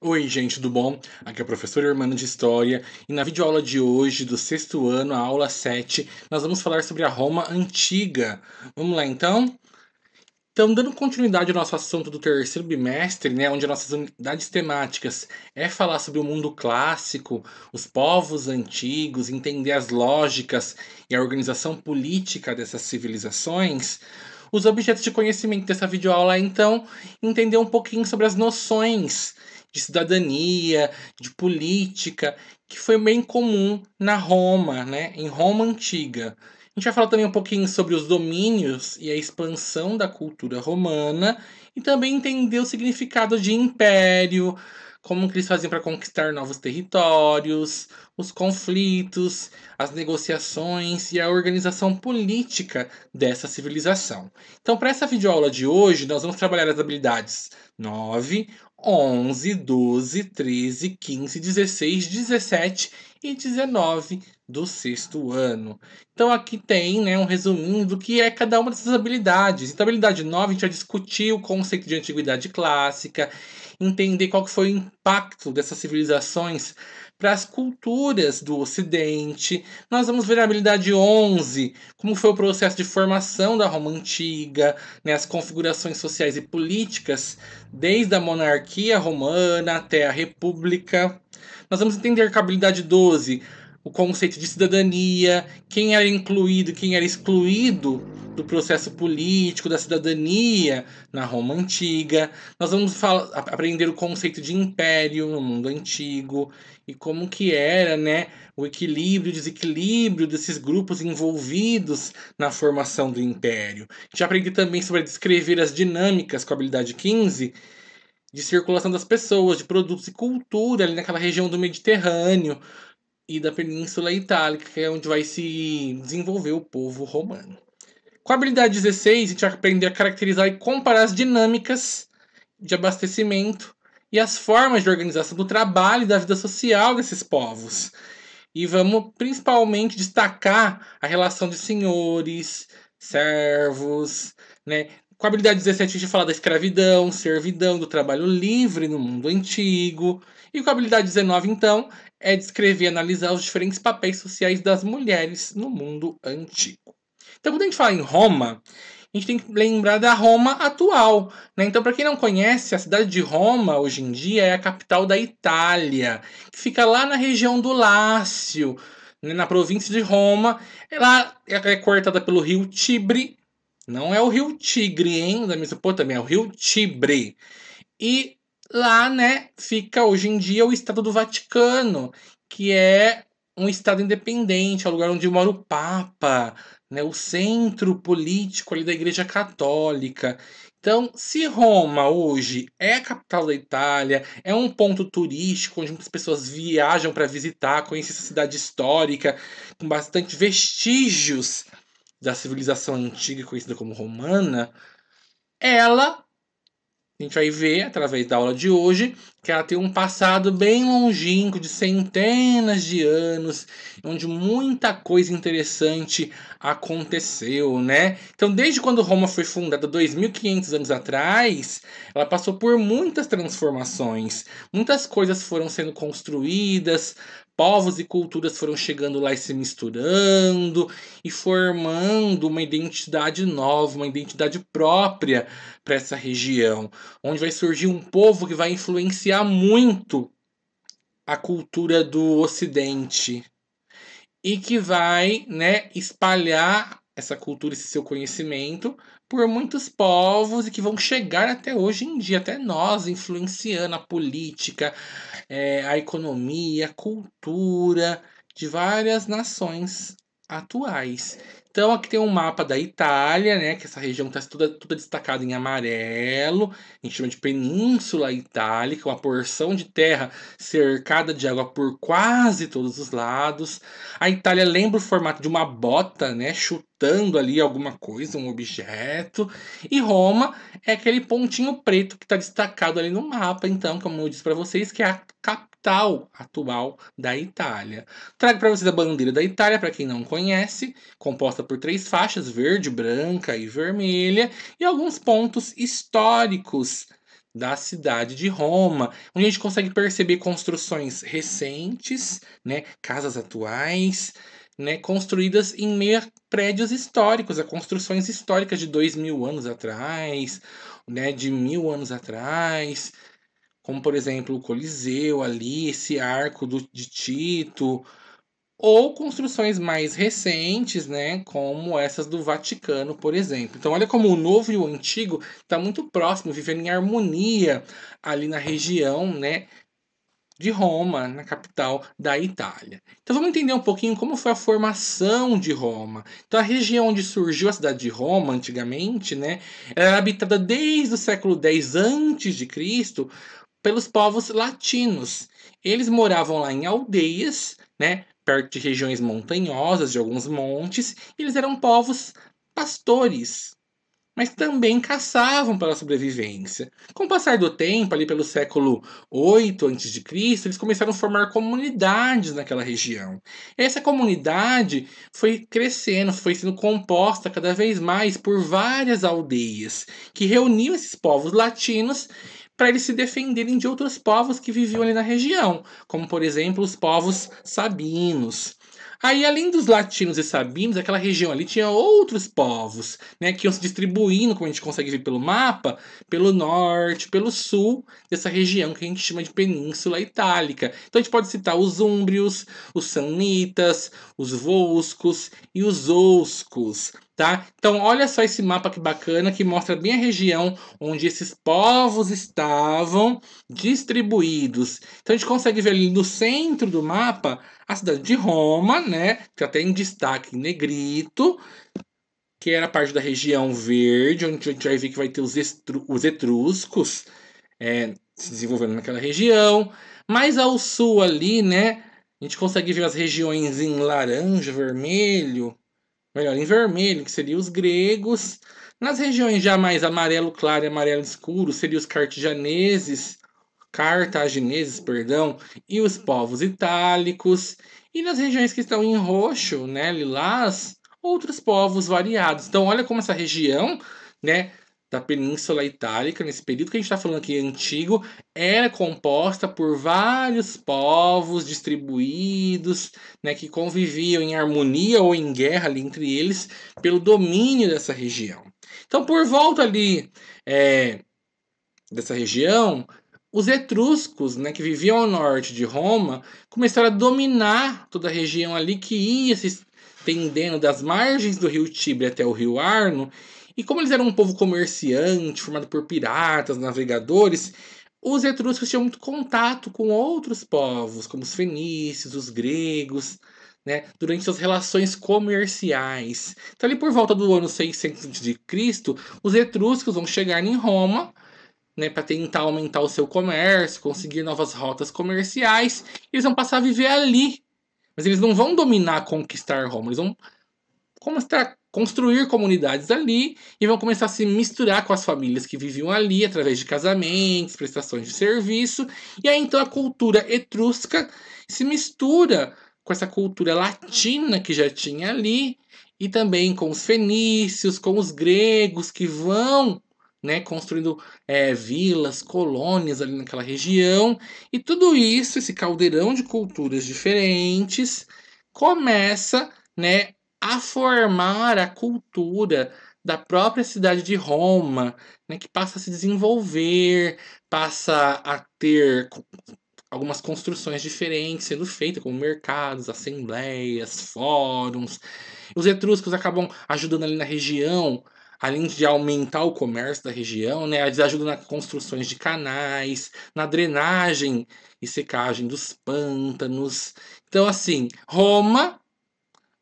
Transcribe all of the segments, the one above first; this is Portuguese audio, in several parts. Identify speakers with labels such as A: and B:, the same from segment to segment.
A: Oi, gente, tudo bom? Aqui é o professor Hermano de História e na videoaula de hoje, do sexto ano, a aula 7, nós vamos falar sobre a Roma Antiga. Vamos lá então? Então, dando continuidade ao nosso assunto do terceiro bimestre, né, onde nossas unidades temáticas é falar sobre o mundo clássico, os povos antigos, entender as lógicas e a organização política dessas civilizações, os objetos de conhecimento dessa videoaula é, então, entender um pouquinho sobre as noções de cidadania, de política, que foi bem comum na Roma, né? em Roma antiga. A gente vai falar também um pouquinho sobre os domínios e a expansão da cultura romana e também entender o significado de império, como que eles faziam para conquistar novos territórios, os conflitos, as negociações e a organização política dessa civilização. Então, para essa videoaula de hoje, nós vamos trabalhar as habilidades 9, 11, 12, 13, 15, 16, 17 e 19 do sexto ano. Então aqui tem né, um resuminho do que é cada uma dessas habilidades. Então, habilidade 9, a gente vai discutir o conceito de antiguidade clássica, entender qual foi o impacto dessas civilizações para as culturas do Ocidente. Nós vamos ver a habilidade 11 como foi o processo de formação da Roma Antiga, né, as configurações sociais e políticas, desde a monarquia romana até a república. Nós vamos entender com a habilidade 12 o conceito de cidadania, quem era incluído, quem era excluído do processo político, da cidadania na Roma antiga. Nós vamos aprender o conceito de império no mundo antigo e como que era, né, o equilíbrio e desequilíbrio desses grupos envolvidos na formação do império. Já aprendi também sobre descrever as dinâmicas com a habilidade 15 de circulação das pessoas, de produtos e cultura ali naquela região do Mediterrâneo, e da Península Itálica, que é onde vai se desenvolver o povo romano. Com a habilidade 16, a gente vai aprender a caracterizar e comparar as dinâmicas de abastecimento e as formas de organização do trabalho e da vida social desses povos. E vamos principalmente destacar a relação de senhores, servos, né? Com a habilidade 17 a gente fala da escravidão, servidão, do trabalho livre no mundo antigo. E com a habilidade 19, então, é descrever e analisar os diferentes papéis sociais das mulheres no mundo antigo. Então, quando a gente fala em Roma, a gente tem que lembrar da Roma atual. Né? Então, para quem não conhece, a cidade de Roma, hoje em dia, é a capital da Itália, que fica lá na região do Lácio, né? na província de Roma. Ela é, é cortada pelo rio Tibre, não é o rio Tigre, hein, da Mesopotâmia, é o rio Tibre. E Lá, né, fica hoje em dia o Estado do Vaticano, que é um Estado independente, é o lugar onde mora o Papa, né, o centro político ali da Igreja Católica. Então, se Roma hoje é a capital da Itália, é um ponto turístico onde muitas pessoas viajam para visitar, conhecer essa cidade histórica, com bastante vestígios da civilização antiga conhecida como romana, ela a gente vai ver através da aula de hoje que ela tem um passado bem longínquo de centenas de anos, onde muita coisa interessante aconteceu, né? Então, desde quando Roma foi fundada 2500 anos atrás, ela passou por muitas transformações. Muitas coisas foram sendo construídas, povos e culturas foram chegando lá e se misturando e formando uma identidade nova, uma identidade própria para essa região, onde vai surgir um povo que vai influenciar muito a cultura do Ocidente e que vai né, espalhar essa cultura, esse seu conhecimento por muitos povos e que vão chegar até hoje em dia, até nós, influenciando a política, é, a economia, a cultura de várias nações atuais. Então aqui tem um mapa da Itália, né? Que essa região está toda, toda destacada em amarelo. A gente chama de Península Itálica, uma porção de terra cercada de água por quase todos os lados. A Itália lembra o formato de uma bota, né? Chutando ali alguma coisa, um objeto. E Roma é aquele pontinho preto que está destacado ali no mapa, então, como eu disse para vocês, que é a capital capital atual da Itália. Trago para vocês a bandeira da Itália, para quem não conhece, composta por três faixas, verde, branca e vermelha, e alguns pontos históricos da cidade de Roma, onde a gente consegue perceber construções recentes, né, casas atuais, né, construídas em meio a prédios históricos, a construções históricas de dois mil anos atrás, né, de mil anos atrás, como por exemplo o Coliseu ali, esse arco do, de Tito, ou construções mais recentes, né, como essas do Vaticano, por exemplo. Então olha como o novo e o antigo está muito próximo, vivendo em harmonia ali na região, né, de Roma, na capital da Itália. Então vamos entender um pouquinho como foi a formação de Roma. Então a região onde surgiu a cidade de Roma antigamente, né, era habitada desde o século X antes de Cristo pelos povos latinos. Eles moravam lá em aldeias, né, perto de regiões montanhosas, de alguns montes, eles eram povos pastores, mas também caçavam pela sobrevivência. Com o passar do tempo, ali pelo século 8 a.C., eles começaram a formar comunidades naquela região. Essa comunidade foi crescendo, foi sendo composta cada vez mais por várias aldeias que reuniam esses povos latinos para eles se defenderem de outros povos que viviam ali na região, como por exemplo os povos sabinos. Aí, além dos latinos e sabinos, aquela região ali tinha outros povos, né, que iam se distribuindo, como a gente consegue ver pelo mapa, pelo norte, pelo sul dessa região que a gente chama de Península Itálica. Então, a gente pode citar os úmbrios, os sanitas, os volscos e os oscos tá? Então olha só esse mapa que bacana que mostra bem a região onde esses povos estavam distribuídos. Então a gente consegue ver ali no centro do mapa a cidade de Roma, né? Que até em destaque em negrito, que era parte da região verde, onde a gente vai ver que vai ter os, estru os etruscos é, se desenvolvendo naquela região. Mas ao sul ali, né? A gente consegue ver as regiões em laranja, vermelho, melhor, em vermelho, que seriam os gregos. Nas regiões já mais amarelo claro e amarelo escuro, seriam os cartagineses, cartagineses, perdão, e os povos itálicos. E nas regiões que estão em roxo, né, lilás, outros povos variados. Então, olha como essa região, né, da Península Itálica, nesse período que a gente está falando aqui antigo, era composta por vários povos distribuídos, né, que conviviam em harmonia ou em guerra ali entre eles pelo domínio dessa região. Então, por volta ali é, dessa região, os etruscos, né, que viviam ao norte de Roma, começaram a dominar toda a região ali que ia se estendendo das margens do rio Tibre até o rio Arno e como eles eram um povo comerciante, formado por piratas, navegadores, os etruscos tinham muito contato com outros povos, como os fenícios, os gregos, né, durante suas relações comerciais. Então, ali por volta do ano 600 a.C., os etruscos vão chegar em Roma né, para tentar aumentar o seu comércio, conseguir novas rotas comerciais. Eles vão passar a viver ali. Mas eles não vão dominar, conquistar Roma. Eles vão conquistar, construir comunidades ali e vão começar a se misturar com as famílias que viviam ali através de casamentos, prestações de serviço. E aí então a cultura etrusca se mistura com essa cultura latina que já tinha ali e também com os fenícios, com os gregos que vão né, construindo é, vilas, colônias ali naquela região. E tudo isso, esse caldeirão de culturas diferentes, começa né, a formar a cultura da própria cidade de Roma, né, que passa a se desenvolver, passa a ter algumas construções diferentes sendo feitas, como mercados, assembleias, fóruns. Os etruscos acabam ajudando ali na região, além de aumentar o comércio da região, né, eles ajudam nas construções de canais, na drenagem e secagem dos pântanos. Então, assim, Roma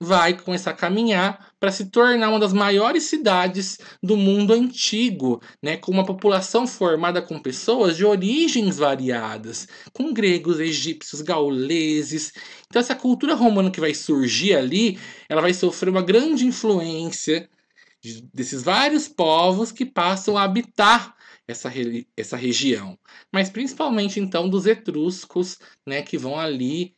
A: vai começar a caminhar para se tornar uma das maiores cidades do mundo antigo, né, com uma população formada com pessoas de origens variadas, com gregos, egípcios, gauleses. Então essa cultura romana que vai surgir ali, ela vai sofrer uma grande influência desses vários povos que passam a habitar essa, essa região, mas principalmente então dos etruscos, né, que vão ali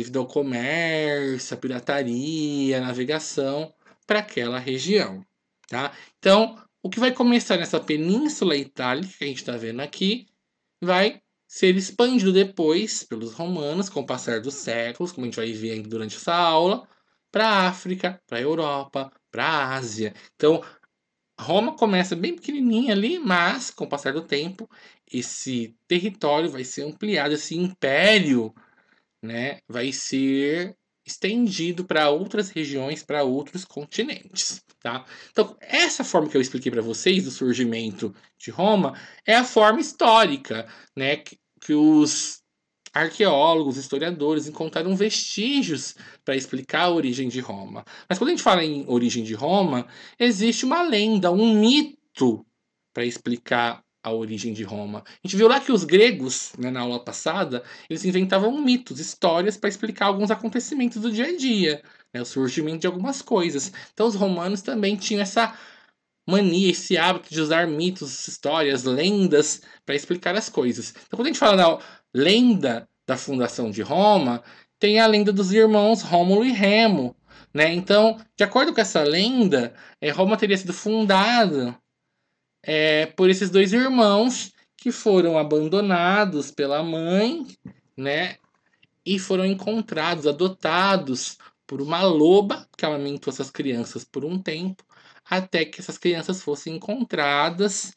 A: devido ao comércio, à pirataria, à navegação para aquela região. Tá? Então, o que vai começar nessa península itálica que a gente está vendo aqui vai ser expandido depois pelos romanos, com o passar dos séculos, como a gente vai ver durante essa aula, para a África, para a Europa, para a Ásia. Então, Roma começa bem pequenininha ali, mas com o passar do tempo, esse território vai ser ampliado, esse império né, vai ser estendido para outras regiões, para outros continentes, tá? Então, essa forma que eu expliquei para vocês do surgimento de Roma é a forma histórica, né, que, que os arqueólogos, historiadores encontraram vestígios para explicar a origem de Roma. Mas quando a gente fala em origem de Roma, existe uma lenda, um mito para explicar a origem de Roma. A gente viu lá que os gregos, né, na aula passada, eles inventavam mitos, histórias para explicar alguns acontecimentos do dia a dia, né, o surgimento de algumas coisas. Então os romanos também tinham essa mania, esse hábito de usar mitos, histórias, lendas para explicar as coisas. Então quando a gente fala na lenda da fundação de Roma, tem a lenda dos irmãos Rômulo e Remo. Né? Então, de acordo com essa lenda, eh, Roma teria sido fundada é, por esses dois irmãos que foram abandonados pela mãe, né? E foram encontrados, adotados por uma loba que amamentou essas crianças por um tempo, até que essas crianças fossem encontradas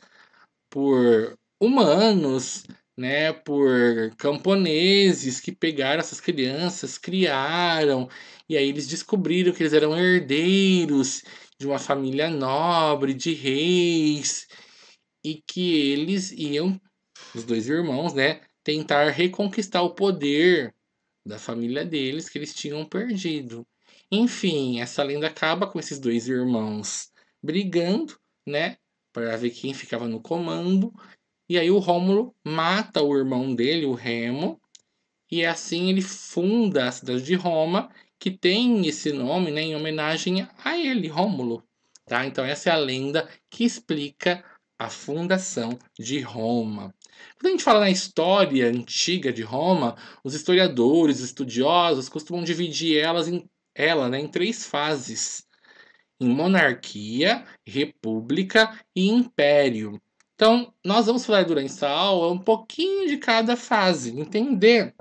A: por humanos, né, por camponeses que pegaram essas crianças, criaram, e aí eles descobriram que eles eram herdeiros de uma família nobre, de reis, e que eles iam, os dois irmãos, né, tentar reconquistar o poder da família deles que eles tinham perdido. Enfim, essa lenda acaba com esses dois irmãos brigando, né, para ver quem ficava no comando. E aí o Rômulo mata o irmão dele, o Remo, e assim ele funda a cidade de Roma que tem esse nome né, em homenagem a ele, Rômulo. Tá? Então, essa é a lenda que explica a fundação de Roma. Quando a gente fala na história antiga de Roma, os historiadores, os estudiosos costumam dividir elas em, ela né, em três fases: em monarquia, república e império. Então, nós vamos falar durante essa aula um pouquinho de cada fase, entender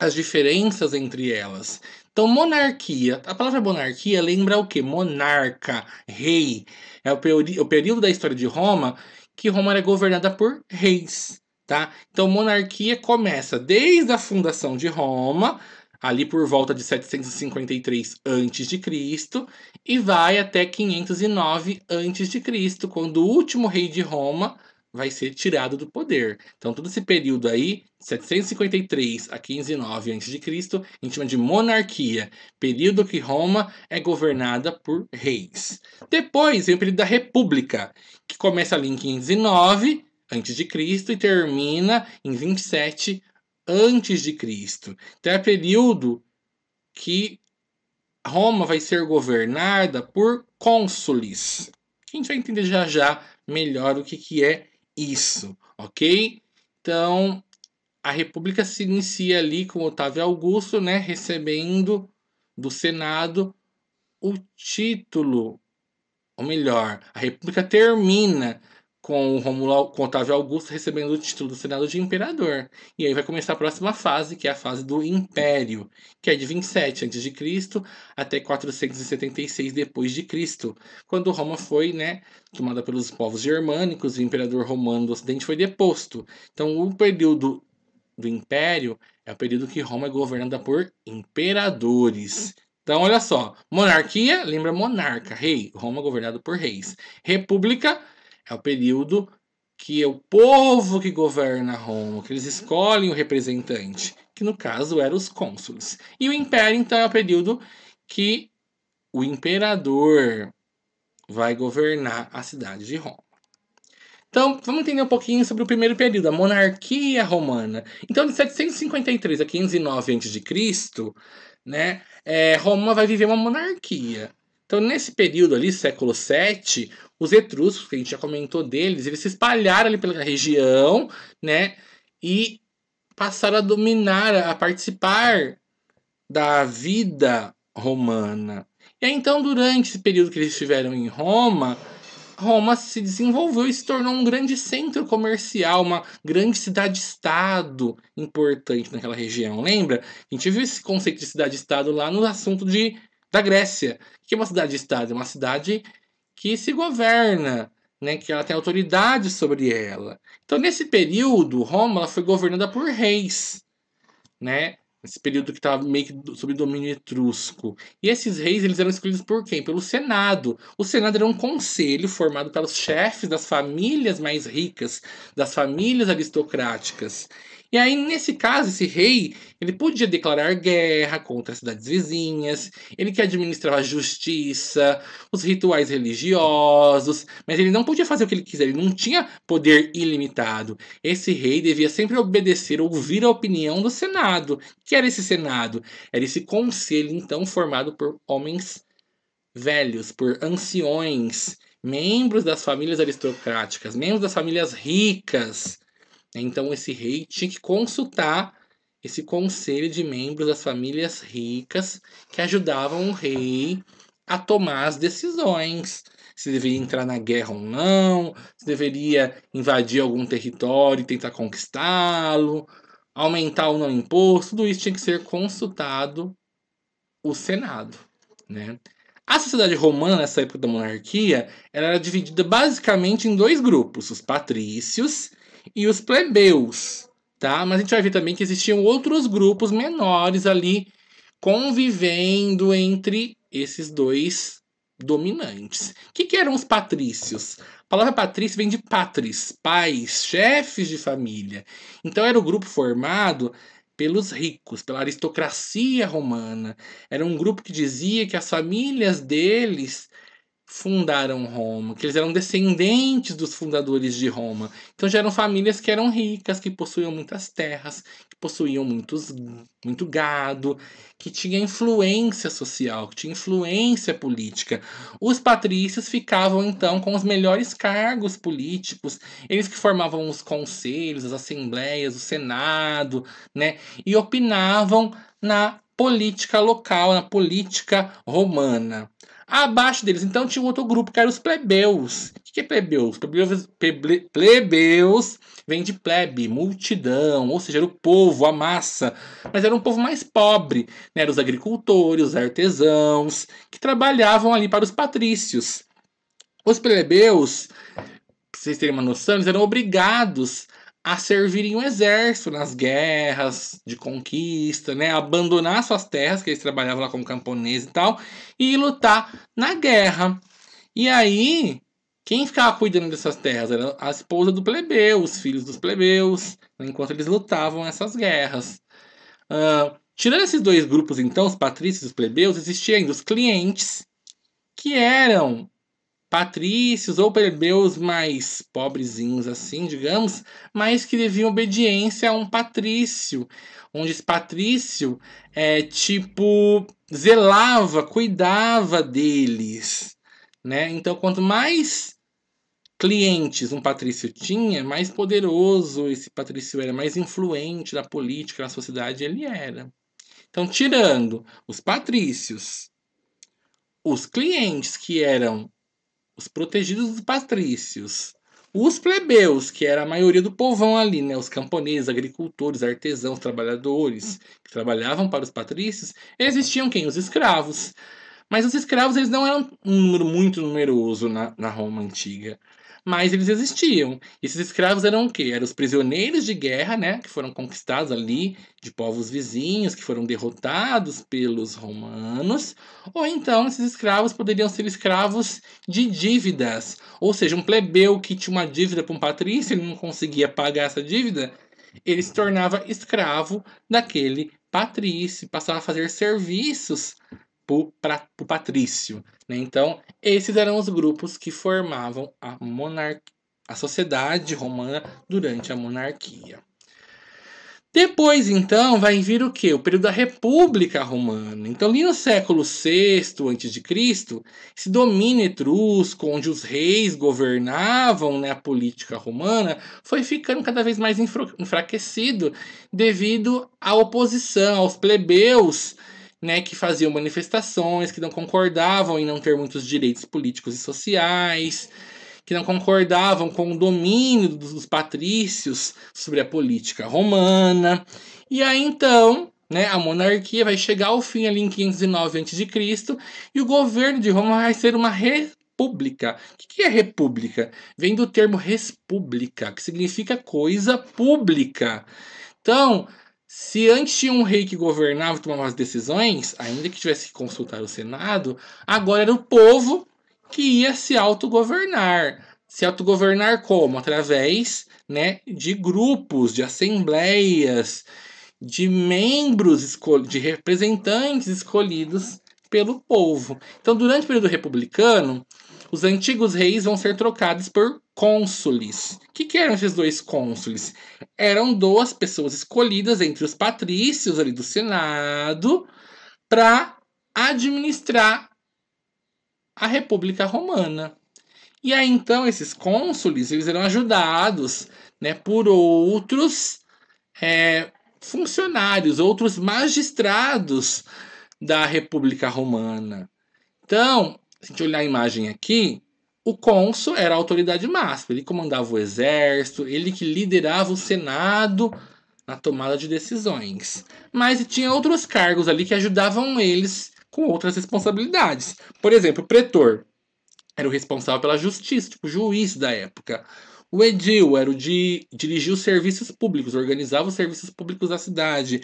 A: as diferenças entre elas. Então, monarquia, a palavra monarquia lembra o que? Monarca, rei. É o, o período da história de Roma que Roma era governada por reis, tá? Então, monarquia começa desde a fundação de Roma, ali por volta de 753 a.C., e vai até 509 a.C., quando o último rei de Roma, vai ser tirado do poder. Então, todo esse período aí, 753 a 1509 a.C., a gente chama de monarquia, período que Roma é governada por reis. Depois vem o período da República, que começa ali em 1509 a.C. e termina em 27 a.C. Então, é período que Roma vai ser governada por cônsules. A gente vai entender já já melhor o que, que é isso, ok? Então, a República se inicia ali com Otávio Augusto, né, recebendo do Senado o título, ou melhor, a República termina com o Romulo, com o Otávio Augusto recebendo o título do Senado de Imperador. E aí vai começar a próxima fase, que é a fase do Império, que é de 27 a.C. até 476 depois de Cristo, quando Roma foi, né, tomada pelos povos germânicos, e o imperador romano do Ocidente foi deposto. Então, o período do Império é o período que Roma é governada por imperadores. Então, olha só, monarquia lembra monarca, rei, Roma governado por reis. República é o período que é o povo que governa Roma, que eles uhum. escolhem o representante, que no caso eram os cônsules. E o império, então, é o período que o imperador vai governar a cidade de Roma. Então, vamos entender um pouquinho sobre o primeiro período, a monarquia romana. Então, de 753 a 509 a.C., né, é, Roma vai viver uma monarquia. Então, nesse período ali, século VII, os etruscos, que a gente já comentou deles, eles se espalharam ali pela região, né? E passaram a dominar, a participar da vida romana. E aí, então, durante esse período que eles estiveram em Roma, Roma se desenvolveu e se tornou um grande centro comercial, uma grande cidade-estado importante naquela região. Lembra? A gente viu esse conceito de cidade-estado lá no assunto de, da Grécia. O que é uma cidade-estado? É uma cidade que se governa, né, que ela tem autoridade sobre ela. Então, nesse período, Roma foi governada por reis, né? Esse período que estava meio que sob domínio etrusco. E esses reis eles eram escolhidos por quem? Pelo Senado. O Senado era um conselho formado pelos chefes das famílias mais ricas, das famílias aristocráticas. E aí, nesse caso, esse rei, ele podia declarar guerra contra as cidades vizinhas, ele que administrava a justiça, os rituais religiosos, mas ele não podia fazer o que ele quiser, ele não tinha poder ilimitado. Esse rei devia sempre obedecer, ouvir a opinião do Senado. que era esse Senado? Era esse conselho, então, formado por homens velhos, por anciões, membros das famílias aristocráticas, membros das famílias ricas né? Então esse rei tinha que consultar esse conselho de membros das famílias ricas que ajudavam o rei a tomar as decisões. Se deveria entrar na guerra ou não, se deveria invadir algum território e tentar conquistá-lo, aumentar ou não imposto, tudo isso tinha que ser consultado o Senado. Né? A sociedade romana, nessa época da monarquia, era dividida basicamente em dois grupos: os patrícios, e os plebeus, tá? Mas a gente vai ver também que existiam outros grupos menores ali convivendo entre esses dois dominantes. O que, que eram os patrícios? A palavra patrício vem de patris, pais, chefes de família. Então era o grupo formado pelos ricos, pela aristocracia romana. Era um grupo que dizia que as famílias deles fundaram Roma, que eles eram descendentes dos fundadores de Roma. Então já eram famílias que eram ricas, que possuíam muitas terras, que possuíam muitos, muito gado, que tinha influência social, que tinha influência política. Os patrícios ficavam então com os melhores cargos políticos, eles que formavam os conselhos, as assembleias, o senado, né, e opinavam na política local, na política romana. Abaixo deles, então, tinha um outro grupo, que era os plebeus. O que é plebeus? Plebeus, plebeus, plebeus vem de plebe, multidão, ou seja, era o povo, a massa. Mas era um povo mais pobre, né? Eram os agricultores, os artesãos, que trabalhavam ali para os patrícios. Os plebeus, pra vocês terem uma noção, eles eram obrigados a servirem o exército nas guerras de conquista, né? Abandonar suas terras, que eles trabalhavam lá como camponeses e tal, e lutar na guerra. E aí, quem ficava cuidando dessas terras era a esposa do plebeu, os filhos dos plebeus, né? enquanto eles lutavam essas guerras. Uh, tirando esses dois grupos, então, os patrícios e os plebeus, existia ainda os clientes, que eram patrícios ou plebeus mais pobrezinhos assim, digamos, mas que deviam obediência a um patrício, onde esse patrício é tipo zelava, cuidava deles, né? Então, quanto mais clientes um patrício tinha, mais poderoso esse patrício era, mais influente na política, na sociedade ele era. Então, tirando os patrícios, os clientes que eram os protegidos dos patrícios. Os plebeus, que era a maioria do povão ali, né? Os camponeses, agricultores, artesãos, trabalhadores que trabalhavam para os patrícios, existiam quem? Os escravos. Mas os escravos eles não eram um número muito numeroso na, na Roma antiga mas eles existiam. Esses escravos eram o quê? Eram os prisioneiros de guerra, né, que foram conquistados ali de povos vizinhos, que foram derrotados pelos romanos, ou então esses escravos poderiam ser escravos de dívidas, ou seja, um plebeu que tinha uma dívida para um patrício, e não conseguia pagar essa dívida, ele se tornava escravo daquele patrício, passava a fazer serviços para o patrício. Né? Então, esses eram os grupos que formavam a, monarquia, a sociedade romana durante a monarquia. Depois, então, vai vir o que? O período da República Romana. Então, ali no século VI a.C., esse domínio etrusco, onde os reis governavam né, a política romana, foi ficando cada vez mais enfraquecido devido à oposição aos plebeus né, que faziam manifestações, que não concordavam em não ter muitos direitos políticos e sociais, que não concordavam com o domínio dos patrícios sobre a política romana. E aí então, né, a monarquia vai chegar ao fim ali em 509 a.C. e o governo de Roma vai ser uma república. O que é república? Vem do termo respública, que significa coisa pública. Então, se antes tinha um rei que governava e tomava as decisões, ainda que tivesse que consultar o Senado, agora era o povo que ia se autogovernar. Se autogovernar como? Através né, de grupos, de assembleias, de membros, de representantes escolhidos pelo povo. Então, durante o período republicano, os antigos reis vão ser trocados por cônsules. O que, que, eram esses dois cônsules? Eram duas pessoas escolhidas entre os patrícios ali do Senado para administrar a República Romana. E aí então esses cônsules eles eram ajudados né, por outros é, funcionários, outros magistrados da República Romana. Então, a gente olhar a imagem aqui, o cônsul era a autoridade máxima, ele comandava o exército, ele que liderava o Senado na tomada de decisões. Mas tinha outros cargos ali que ajudavam eles com outras responsabilidades. Por exemplo, o pretor era o responsável pela justiça, tipo juiz da época. O edil era o de dirigir os serviços públicos, organizava os serviços públicos da cidade.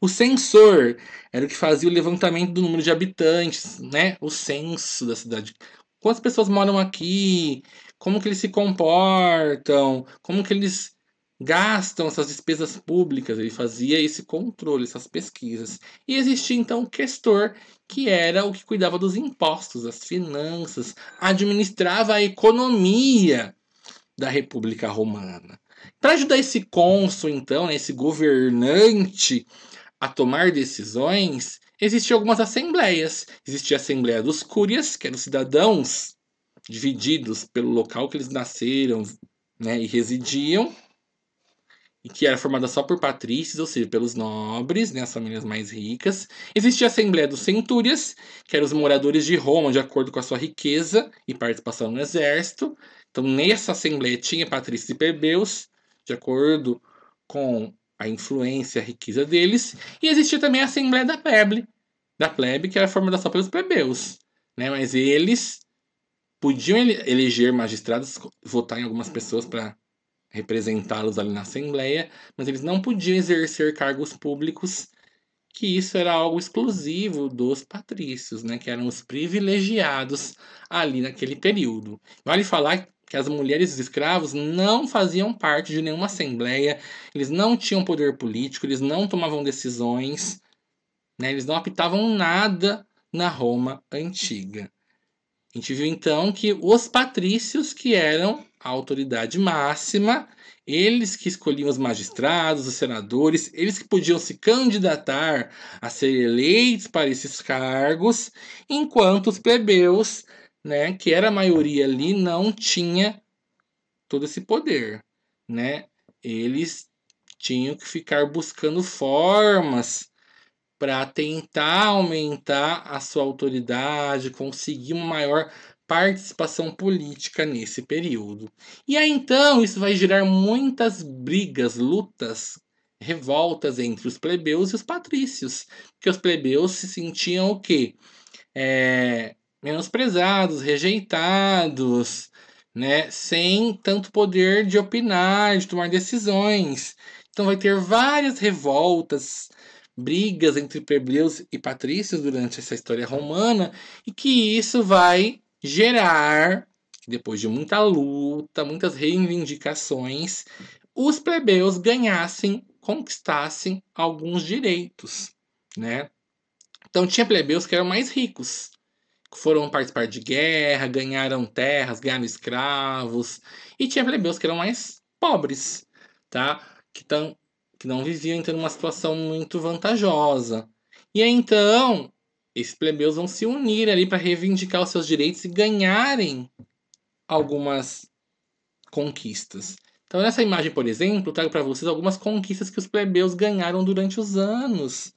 A: O censor era o que fazia o levantamento do número de habitantes, né? O censo da cidade. Quantas pessoas moram aqui? Como que eles se comportam? Como que eles gastam essas despesas públicas? Ele fazia esse controle, essas pesquisas. E existia então o questor, que era o que cuidava dos impostos, das finanças, administrava a economia da República Romana. Para ajudar esse cônsul, então, né, esse governante, a tomar decisões, existiam algumas assembleias. Existia a Assembleia dos Cúrias, que eram cidadãos divididos pelo local que eles nasceram né, e residiam, e que era formada só por patrícios, ou seja, pelos nobres, né, as famílias mais ricas. Existia a Assembleia dos Centúrias, que eram os moradores de Roma, de acordo com a sua riqueza e participação no exército. Então, nessa assembleia tinha patrícios e plebeus, de acordo com a influência, a riqueza deles. E existia também a Assembleia da Plebe, da plebe que era formada só pelos plebeus. Né? Mas eles podiam eleger magistrados, votar em algumas pessoas para representá-los ali na Assembleia, mas eles não podiam exercer cargos públicos, que isso era algo exclusivo dos patrícios, né? que eram os privilegiados ali naquele período. Vale falar que as mulheres e os escravos não faziam parte de nenhuma assembleia, eles não tinham poder político, eles não tomavam decisões, né? eles não apitavam nada na Roma antiga. A gente viu então que os patrícios, que eram a autoridade máxima, eles que escolhiam os magistrados, os senadores, eles que podiam se candidatar a ser eleitos para esses cargos, enquanto os plebeus né, que era a maioria ali, não tinha todo esse poder, né? Eles tinham que ficar buscando formas para tentar aumentar a sua autoridade, conseguir uma maior participação política nesse período. E aí então isso vai gerar muitas brigas, lutas, revoltas entre os plebeus e os patrícios, porque os plebeus se sentiam o quê? É, menosprezados, rejeitados, né? Sem tanto poder de opinar, de tomar decisões. Então vai ter várias revoltas, brigas entre plebeus e patrícios durante essa história romana e que isso vai gerar, depois de muita luta, muitas reivindicações, os plebeus ganhassem, conquistassem alguns direitos, né? Então tinha plebeus que eram mais ricos, foram participar de guerra, ganharam terras, ganharam escravos, e tinha plebeus que eram mais pobres, tá? Que, tão, que não viviam então numa situação muito vantajosa. E aí, então, esses plebeus vão se unir ali para reivindicar os seus direitos e ganharem algumas conquistas. Então, nessa imagem, por exemplo, trago para vocês algumas conquistas que os plebeus ganharam durante os anos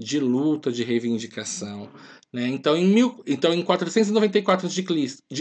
A: de luta, de reivindicação. Né? Então, em mil, então, em 494 a.C.,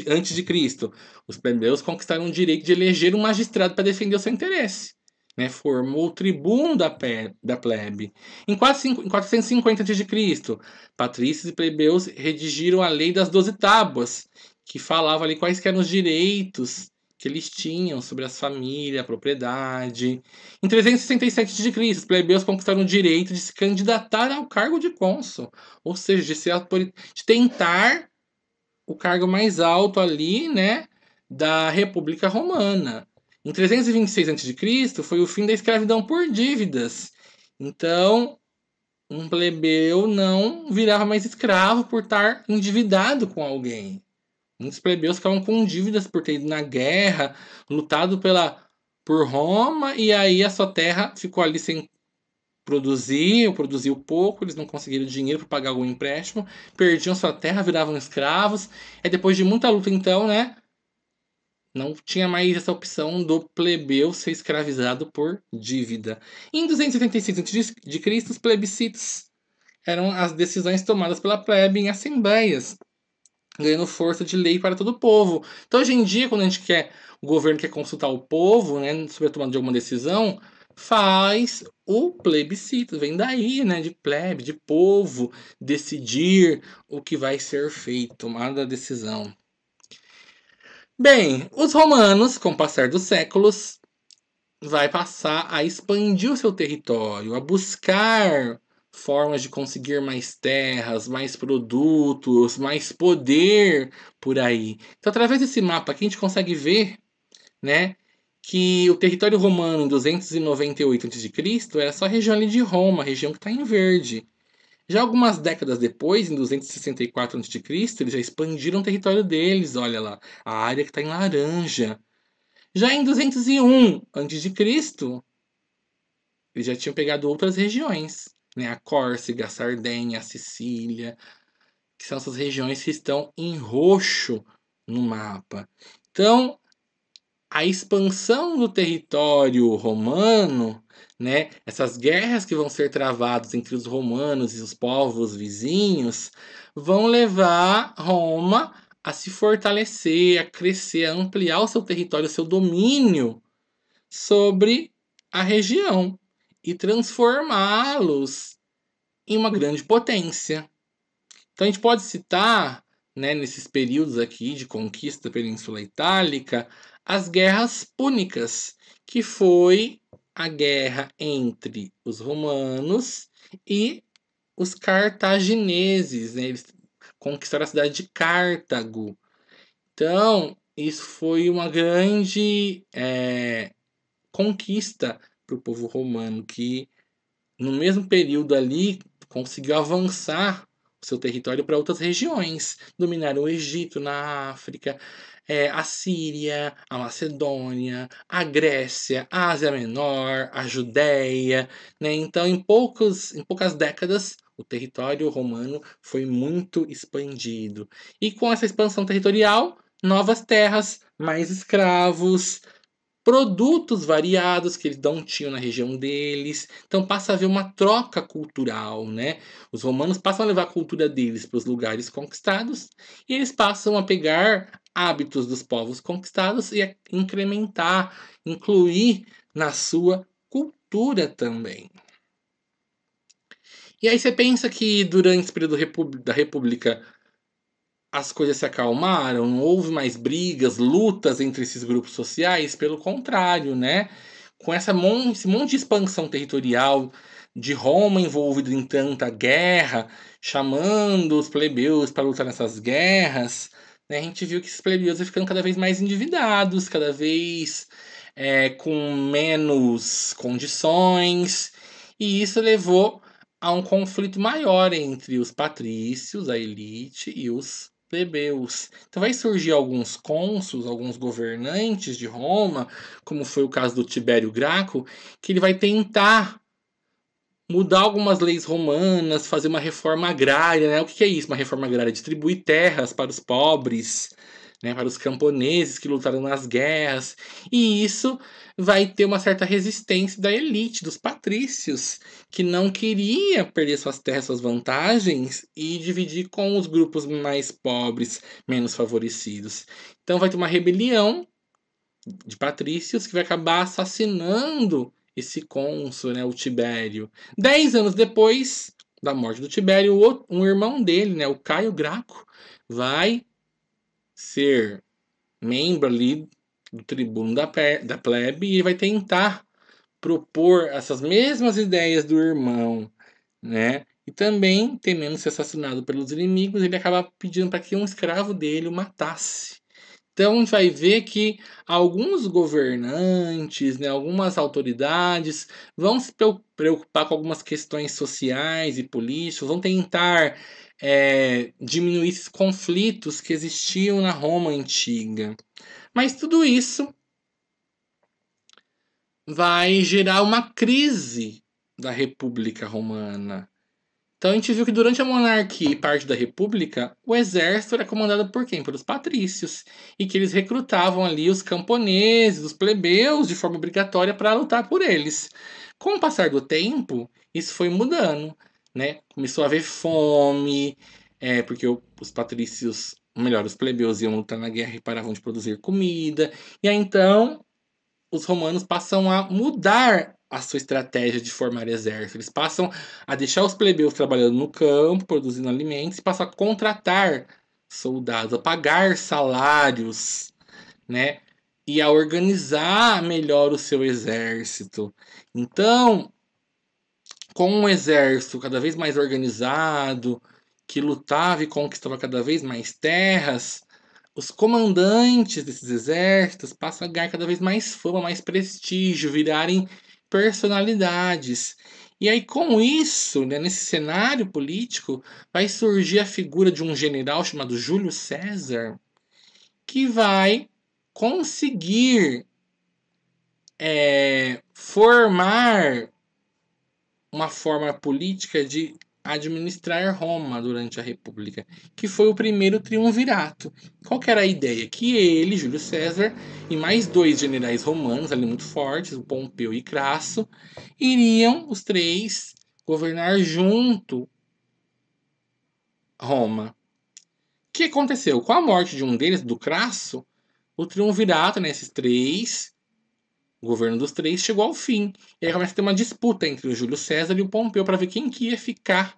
A: antes de Cristo, os plebeus conquistaram o direito de eleger um magistrado para defender o seu interesse. Né? Formou o tribuno da, pe, da plebe. Em, 45, em 450 a.C., patrícios e plebeus redigiram a lei das doze tábuas, que falava ali quais eram os direitos que eles tinham sobre as famílias, a propriedade. Em 367 d.C., os plebeus conquistaram o direito de se candidatar ao cargo de cônsul, ou seja, de, de tentar o cargo mais alto ali, né, da República Romana. Em 326 a.C., foi o fim da escravidão por dívidas. Então, um plebeu não virava mais escravo por estar endividado com alguém. Muitos plebeus ficavam com dívidas por ter ido na guerra, lutado pela por Roma, e aí a sua terra ficou ali sem produzir, ou produziu pouco, eles não conseguiram dinheiro para pagar algum empréstimo, perdiam sua terra, viravam escravos. É depois de muita luta, então, né? Não tinha mais essa opção do plebeu ser escravizado por dívida. Em 276 a.C., os plebiscitos eram as decisões tomadas pela plebe em assembleias ganhando força de lei para todo o povo. Então, hoje em dia, quando a gente quer, o governo quer consultar o povo, né, sobre a tomada de alguma decisão, faz o plebiscito. Vem daí, né, de plebe, de povo, decidir o que vai ser feito, tomada a decisão. Bem, os romanos, com o passar dos séculos, vai passar a expandir o seu território, a buscar formas de conseguir mais terras, mais produtos, mais poder por aí. Então, através desse mapa aqui, a gente consegue ver, né, que o território romano em 298 a.C. era só a região ali de Roma, a região que está em verde. Já algumas décadas depois, em 264 a.C., eles já expandiram o território deles, olha lá, a área que está em laranja. Já em 201 a.C., eles já tinham pegado outras regiões né, a Córcega, a Sardenha, a Sicília, que são essas regiões que estão em roxo no mapa. Então, a expansão do território romano, né, essas guerras que vão ser travadas entre os romanos e os povos vizinhos, vão levar Roma a se fortalecer, a crescer, a ampliar o seu território, o seu domínio sobre a região e transformá-los em uma grande potência. Então a gente pode citar, né, nesses períodos aqui de conquista da Península Itálica, as guerras púnicas, que foi a guerra entre os romanos e os cartagineses. Né? Eles conquistaram a cidade de Cartago. Então, isso foi uma grande é, conquista para o povo romano, que no mesmo período ali conseguiu avançar o seu território para outras regiões. Dominaram o Egito na África, é, a Síria, a Macedônia, a Grécia, a Ásia Menor, a Judéia. Né? Então, em, poucos, em poucas décadas, o território romano foi muito expandido. E com essa expansão territorial, novas terras, mais escravos, produtos variados que eles não tinham na região deles. Então passa a haver uma troca cultural, né? Os romanos passam a levar a cultura deles para os lugares conquistados e eles passam a pegar hábitos dos povos conquistados e a incrementar, incluir na sua cultura também. E aí você pensa que durante o período da República as coisas se acalmaram, não houve mais brigas, lutas entre esses grupos sociais, pelo contrário, né? Com essa mon esse monte de expansão territorial de Roma envolvido em tanta guerra, chamando os plebeus para lutar nessas guerras, né? A gente viu que esses plebeus ficando cada vez mais endividados, cada vez é, com menos condições, e isso levou a um conflito maior entre os patrícios, a elite e os plebeus. Então vai surgir alguns cônsuls, alguns governantes de Roma, como foi o caso do Tibério Graco, que ele vai tentar mudar algumas leis romanas, fazer uma reforma agrária, né? O que é isso? Uma reforma agrária distribuir terras para os pobres, né, para os camponeses que lutaram nas guerras. E isso vai ter uma certa resistência da elite, dos patrícios, que não queria perder suas terras, suas vantagens e dividir com os grupos mais pobres, menos favorecidos. Então vai ter uma rebelião de patrícios que vai acabar assassinando esse cônsul, né, o Tibério. Dez anos depois da morte do Tibério, um irmão dele, né, o Caio Graco, vai ser membro ali do tribuno da, da plebe e vai tentar propor essas mesmas ideias do irmão, né? E também, temendo ser assassinado pelos inimigos, ele acaba pedindo para que um escravo dele o matasse. Então a gente vai ver que alguns governantes, né, algumas autoridades vão se preocupar com algumas questões sociais e políticas, vão tentar é, diminuísse conflitos que existiam na Roma antiga. Mas tudo isso vai gerar uma crise da República Romana. Então a gente viu que durante a monarquia e parte da república, o exército era comandado por quem? Pelos patrícios. E que eles recrutavam ali os camponeses, os plebeus, de forma obrigatória para lutar por eles. Com o passar do tempo, isso foi mudando né? Começou a haver fome, é, porque os patrícios, ou melhor, os plebeus iam lutar na guerra e paravam de produzir comida. E aí então os romanos passam a mudar a sua estratégia de formar exército. Eles passam a deixar os plebeus trabalhando no campo, produzindo alimentos, e passam a contratar soldados, a pagar salários, né? E a organizar melhor o seu exército. Então, com um exército cada vez mais organizado, que lutava e conquistava cada vez mais terras, os comandantes desses exércitos passam a ganhar cada vez mais fama, mais prestígio, virarem personalidades. E aí, com isso, né, nesse cenário político, vai surgir a figura de um general chamado Júlio César, que vai conseguir é, formar uma forma política de administrar Roma durante a República, que foi o primeiro triunvirato. Qual era a ideia? Que ele, Júlio César, e mais dois generais romanos ali muito fortes, o Pompeu e Crasso, iriam os três governar junto Roma. O que aconteceu? Com a morte de um deles, do Crasso, o triunvirato, né, três, o governo dos três chegou ao fim, e aí começa a ter uma disputa entre o Júlio César e o Pompeu para ver quem que ia ficar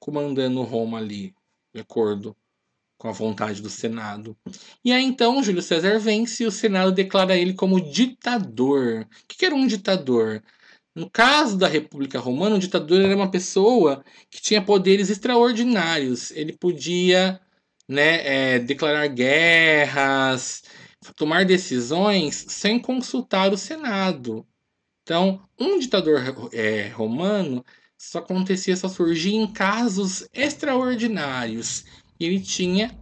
A: comandando Roma ali, de acordo com a vontade do Senado. E aí então Júlio César vence e o Senado declara ele como ditador. O que, que era um ditador? No caso da República Romana, o ditador era uma pessoa que tinha poderes extraordinários. Ele podia né, é, declarar guerras, tomar decisões sem consultar o Senado. Então, um ditador é, romano só acontecia, só surgia em casos extraordinários. Ele tinha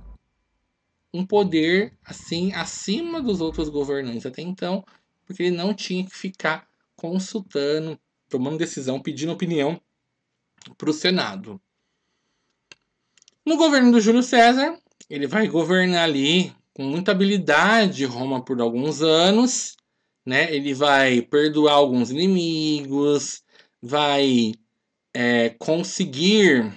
A: um poder assim acima dos outros governantes até então, porque ele não tinha que ficar consultando, tomando decisão, pedindo opinião para o Senado. No governo do Júlio César, ele vai governar ali com muita habilidade Roma por alguns anos, né? Ele vai perdoar alguns inimigos, vai é, conseguir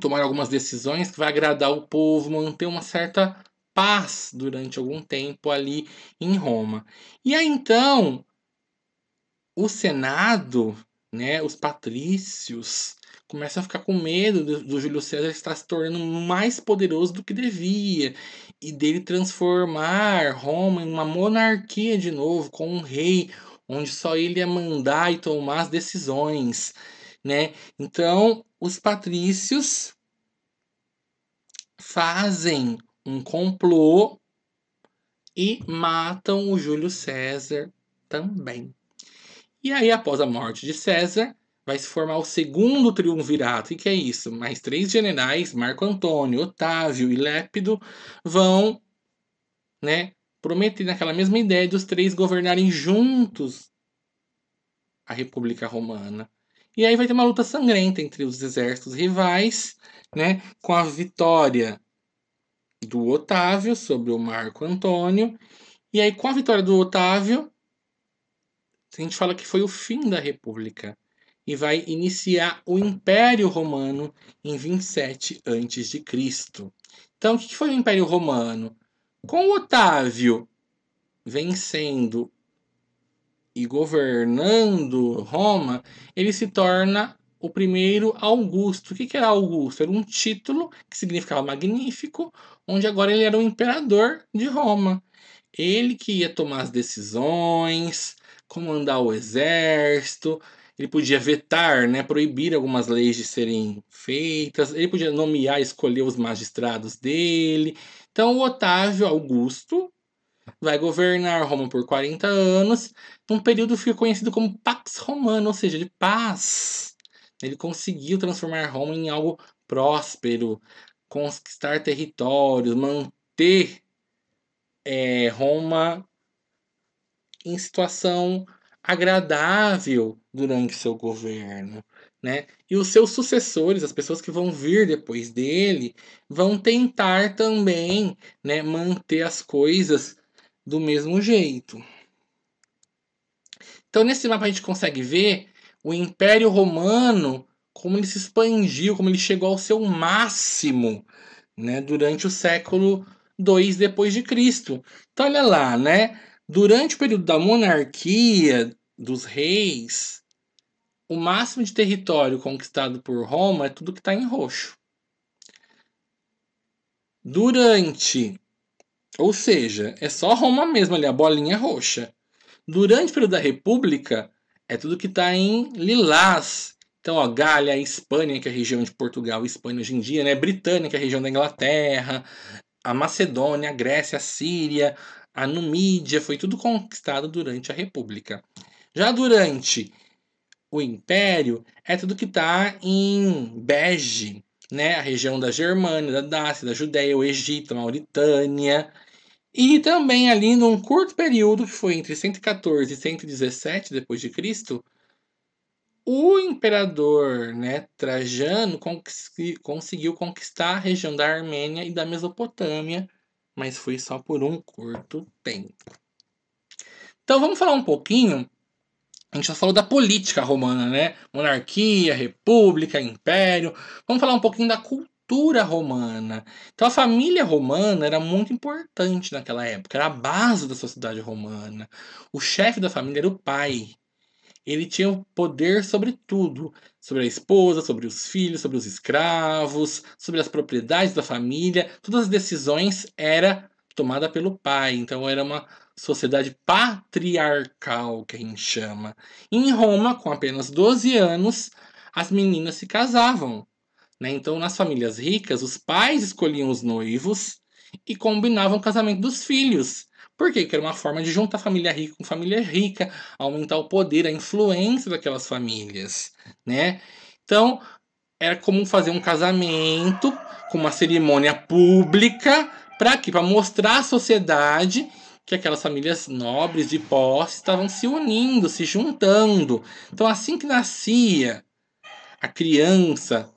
A: tomar algumas decisões que vai agradar o povo, manter uma certa paz durante algum tempo ali em Roma. E aí então o Senado, né, os patrícios, começa a ficar com medo do, do Júlio César estar se tornando mais poderoso do que devia e dele transformar Roma em uma monarquia de novo, com um rei onde só ele ia mandar e tomar as decisões, né? Então, os patrícios fazem um complô e matam o Júlio César também. E aí, após a morte de César, vai se formar o segundo triunvirato. E que é isso? Mais três generais, Marco Antônio, Otávio e Lépido, vão, né, prometer naquela mesma ideia de os três governarem juntos a República Romana. E aí vai ter uma luta sangrenta entre os exércitos rivais, né, com a vitória do Otávio sobre o Marco Antônio. E aí com a vitória do Otávio, a gente fala que foi o fim da República e vai iniciar o Império Romano em 27 a.C. Então, o que foi o Império Romano? Com Otávio vencendo e governando Roma, ele se torna o primeiro Augusto. O que era Augusto? Era um título que significava magnífico, onde agora ele era o imperador de Roma. Ele que ia tomar as decisões, comandar o exército, ele podia vetar, né, proibir algumas leis de serem feitas, ele podia nomear, escolher os magistrados dele. Então, o Otávio Augusto vai governar Roma por 40 anos, num período que ficou conhecido como Pax Romana, ou seja, de paz. Ele conseguiu transformar Roma em algo próspero, conquistar territórios, manter é, Roma em situação agradável durante seu governo. Né? E os seus sucessores, as pessoas que vão vir depois dele, vão tentar também né, manter as coisas do mesmo jeito. Então, nesse mapa, a gente consegue ver o Império Romano, como ele se expandiu, como ele chegou ao seu máximo né, durante o século 2 depois de Cristo. Então, olha lá, né? Durante o período da monarquia dos reis, o máximo de território conquistado por Roma é tudo que está em roxo. Durante, ou seja, é só Roma mesmo ali, a bolinha roxa. Durante o período da República, é tudo que está em lilás. Então, ó, a Espanha, que é a região de Portugal, Espanha hoje em dia, né? Britânia, que é a região da Inglaterra, a Macedônia, a Grécia, a Síria, a Numídia, foi tudo conquistado durante a República. Já durante o Império, é tudo que está em bege, né? A região da Germânia, da Dácia, da Judéia, o Egito, a Mauritânia. E também ali num curto período, que foi entre 114 e 117 depois de Cristo, o imperador né, Trajano conseguiu conquistar a região da Armênia e da Mesopotâmia, mas foi só por um curto tempo. Então vamos falar um pouquinho. A gente já falou da política romana, né? Monarquia, república, império. Vamos falar um pouquinho da cultura romana. Então a família romana era muito importante naquela época, era a base da sociedade romana. O chefe da família era o pai. Ele tinha o poder sobre tudo: sobre a esposa, sobre os filhos, sobre os escravos, sobre as propriedades da família. Todas as decisões era tomada pelo pai. Então era uma sociedade patriarcal que a gente chama. Em Roma, com apenas 12 anos, as meninas se casavam. Né? Então, nas famílias ricas, os pais escolhiam os noivos e combinavam o casamento dos filhos. Por quê? Porque era uma forma de juntar família rica com família rica, aumentar o poder, a influência daquelas famílias, né? Então, era comum fazer um casamento com uma cerimônia pública para quê? Para mostrar à sociedade que aquelas famílias nobres de posse estavam se unindo, se juntando. Então, assim que nascia a criança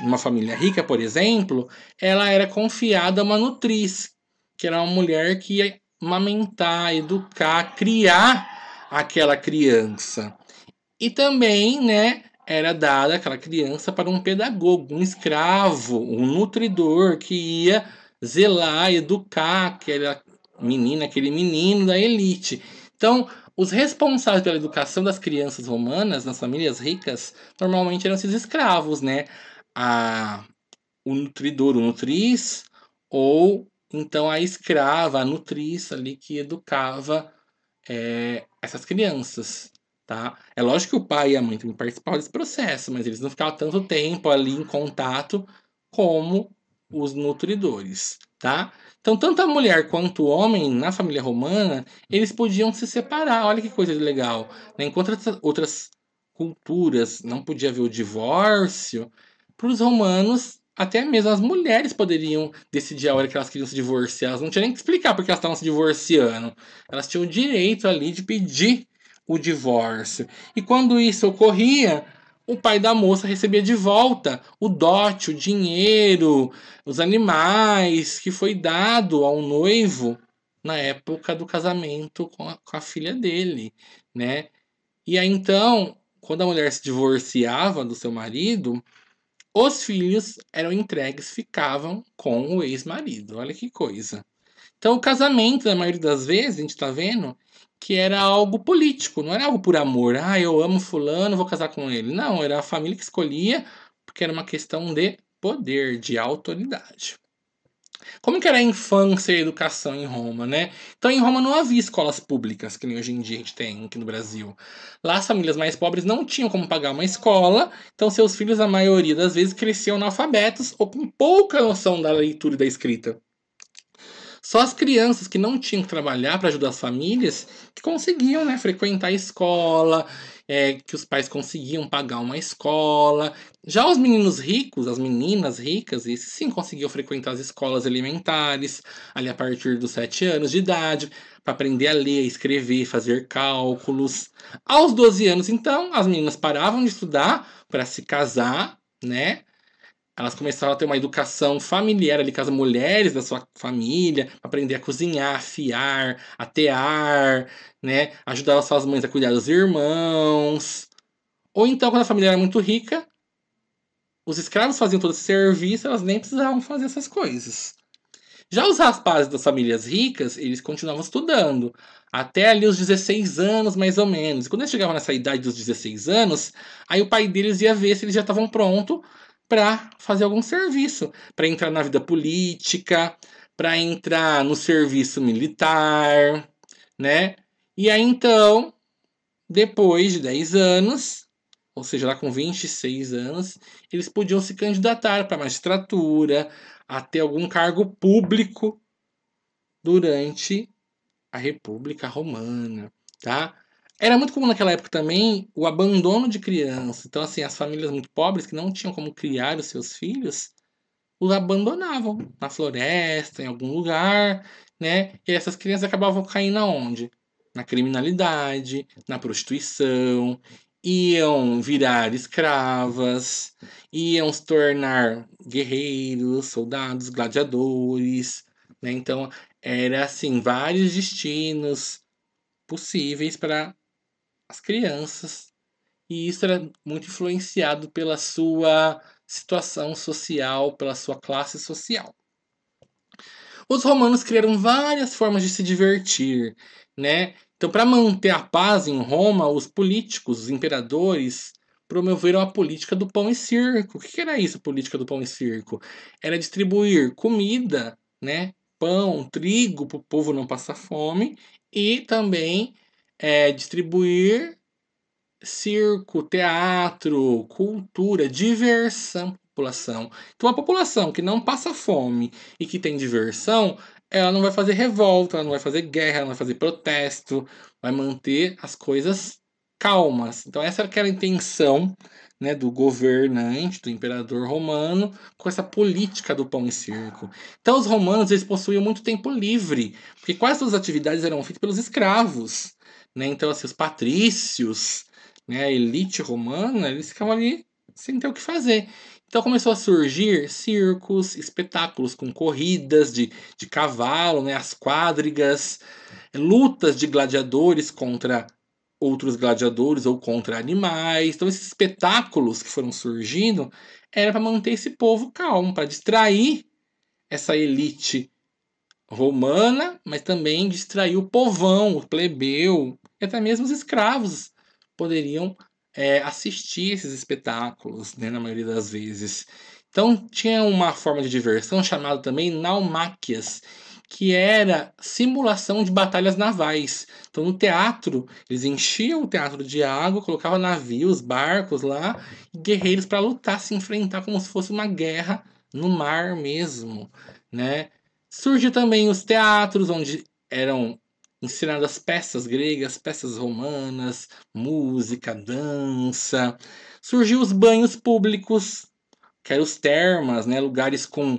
A: uma família rica, por exemplo, ela era confiada a uma nutriz, que era uma mulher que amamentar, educar, criar aquela criança. E também, né, era dada aquela criança para um pedagogo, um escravo, um nutridor que ia zelar, educar aquela menina, aquele menino da elite. Então, os responsáveis pela educação das crianças romanas nas famílias ricas normalmente eram esses escravos, né? A, o nutridor, o nutriz ou então, a escrava, a nutriça ali que educava é, essas crianças, tá? É lógico que o pai e a mãe também participavam desse processo, mas eles não ficavam tanto tempo ali em contato como os nutridores, tá? Então, tanto a mulher quanto o homem na família romana, eles podiam se separar. Olha que coisa legal. Né? Enquanto outras culturas não podia haver o divórcio, para os romanos até mesmo as mulheres poderiam decidir a hora que elas queriam se divorciar. Elas não tinham nem que explicar porque elas estavam se divorciando. Elas tinham o direito ali de pedir o divórcio. E quando isso ocorria, o pai da moça recebia de volta o dote, o dinheiro, os animais que foi dado ao noivo na época do casamento com a, com a filha dele, né? E aí então, quando a mulher se divorciava do seu marido, os filhos eram entregues, ficavam com o ex-marido. Olha que coisa. Então, o casamento, na maioria das vezes, a gente está vendo que era algo político, não era algo por amor. Ah, eu amo Fulano, vou casar com ele. Não, era a família que escolhia, porque era uma questão de poder, de autoridade. Como que era a infância e a educação em Roma, né? Então em Roma não havia escolas públicas, que nem hoje em dia a gente tem aqui no Brasil. Lá as famílias mais pobres não tinham como pagar uma escola, então seus filhos, a maioria das vezes, cresciam analfabetos ou com pouca noção da leitura e da escrita. Só as crianças que não tinham que trabalhar para ajudar as famílias que conseguiam né, frequentar a escola é, que os pais conseguiam pagar uma escola. Já os meninos ricos, as meninas ricas, esses sim conseguiam frequentar as escolas elementares, ali a partir dos sete anos de idade, para aprender a ler, escrever, fazer cálculos. Aos 12 anos, então, as meninas paravam de estudar para se casar, né? elas começaram a ter uma educação familiar ali com as mulheres da sua família, aprender a cozinhar, a fiar, a tear, né? Ajudar as suas mães a cuidar dos irmãos. Ou então, quando a família era muito rica, os escravos faziam todo esse serviço, elas nem precisavam fazer essas coisas. Já os rapazes das famílias ricas, eles continuavam estudando, até ali os 16 anos, mais ou menos. E quando eles chegavam nessa idade dos 16 anos, aí o pai deles ia ver se eles já estavam prontos para fazer algum serviço, para entrar na vida política, para entrar no serviço militar, né? E aí então, depois de 10 anos, ou seja, lá com 26 anos, eles podiam se candidatar para magistratura, a ter algum cargo público durante a República Romana, tá? Era muito comum naquela época também o abandono de crianças. Então, assim, as famílias muito pobres que não tinham como criar os seus filhos, os abandonavam na floresta, em algum lugar, né? E essas crianças acabavam caindo aonde? Na criminalidade, na prostituição, iam virar escravas, iam se tornar guerreiros, soldados, gladiadores, né? Então, era assim, vários destinos possíveis para as crianças. E isso era muito influenciado pela sua situação social, pela sua classe social. Os romanos criaram várias formas de se divertir, né? Então, para manter a paz em Roma, os políticos, os imperadores, promoveram a política do pão e circo. O que era isso, a política do pão e circo? Era distribuir comida, né? Pão, trigo, para o povo não passar fome, e também é, distribuir circo, teatro, cultura, diversão para a população. Então, a população que não passa fome e que tem diversão, ela não vai fazer revolta, ela não vai fazer guerra, ela não vai fazer protesto, vai manter as coisas calmas. Então, essa era aquela intenção né, do governante, do imperador romano, com essa política do pão e circo. Então, os romanos eles possuíam muito tempo livre, porque quase todas as atividades eram feitas pelos escravos. Né? Então, assim, os patrícios, né, a elite romana, eles ficavam ali sem ter o que fazer. Então começou a surgir circos, espetáculos com corridas de, de cavalo, né, as quadrigas, lutas de gladiadores contra outros gladiadores ou contra animais. Então esses espetáculos que foram surgindo era para manter esse povo calmo, para distrair essa elite romana, mas também distrair o povão, o plebeu, até mesmo os escravos poderiam é, assistir esses espetáculos, né, na maioria das vezes. Então tinha uma forma de diversão chamada também naumáquias, que era simulação de batalhas navais. Então, no teatro, eles enchiam o teatro de água, colocavam navios, barcos lá, e guerreiros para lutar, se enfrentar como se fosse uma guerra no mar mesmo, né? Surgiu também os teatros onde eram ensinado as peças gregas, peças romanas, música, dança. Surgiu os banhos públicos, que eram os termas, né, lugares com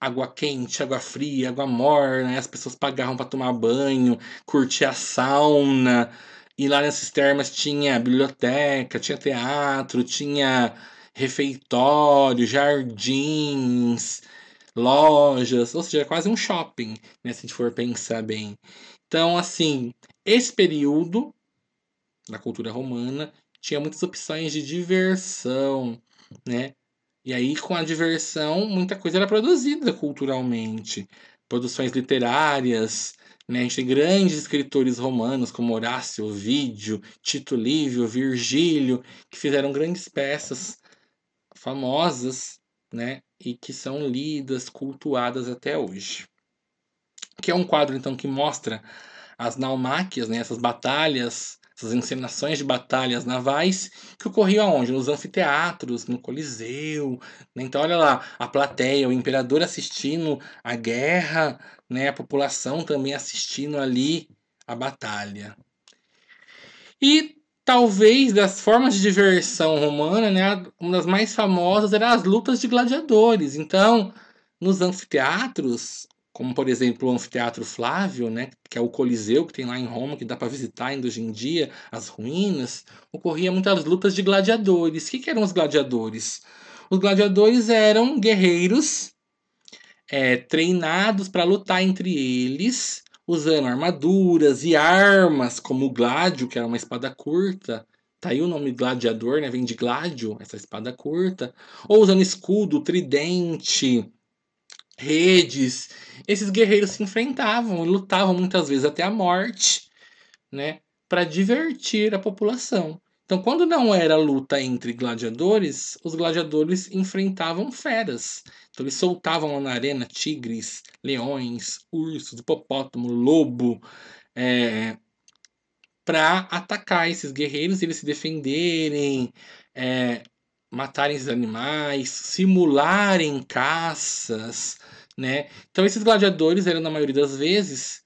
A: água quente, água fria, água morna, né? as pessoas pagavam para tomar banho, curtir a sauna. E lá nesses termas tinha biblioteca, tinha teatro, tinha refeitório, jardins, lojas, ou seja, quase um shopping, né, se a gente for pensar bem. Então, assim, esse período da cultura romana tinha muitas opções de diversão, né? E aí, com a diversão, muita coisa era produzida culturalmente. Produções literárias, né? A gente tem grandes escritores romanos como Horácio, Vídeo, Tito Livio, Virgílio, que fizeram grandes peças famosas, né? E que são lidas, cultuadas até hoje que é um quadro então que mostra as naumáquias, né, essas batalhas, essas encenações de batalhas navais que ocorriam aonde? Nos anfiteatros, no Coliseu. Né? Então olha lá, a plateia, o imperador assistindo a guerra, né, a população também assistindo ali a batalha. E talvez das formas de diversão romana, né, uma das mais famosas era as lutas de gladiadores. Então, nos anfiteatros, como por exemplo o anfiteatro Flávio, né, que é o coliseu que tem lá em Roma, que dá para visitar ainda hoje em dia, as ruínas, ocorria muitas lutas de gladiadores. O que, que eram os gladiadores? Os gladiadores eram guerreiros é, treinados para lutar entre eles, usando armaduras e armas, como o gládio, que era uma espada curta, Tá aí o nome gladiador, né? Vem de gládio, essa espada curta. Ou usando escudo, tridente, redes, esses guerreiros se enfrentavam e lutavam muitas vezes até a morte, né, para divertir a população. Então, quando não era luta entre gladiadores, os gladiadores enfrentavam feras. Então, eles soltavam na arena tigres, leões, ursos, hipopótamo, lobo, é, para atacar esses guerreiros e eles se defenderem, é, matarem esses animais, simularem caças, né? Então esses gladiadores eram na maioria das vezes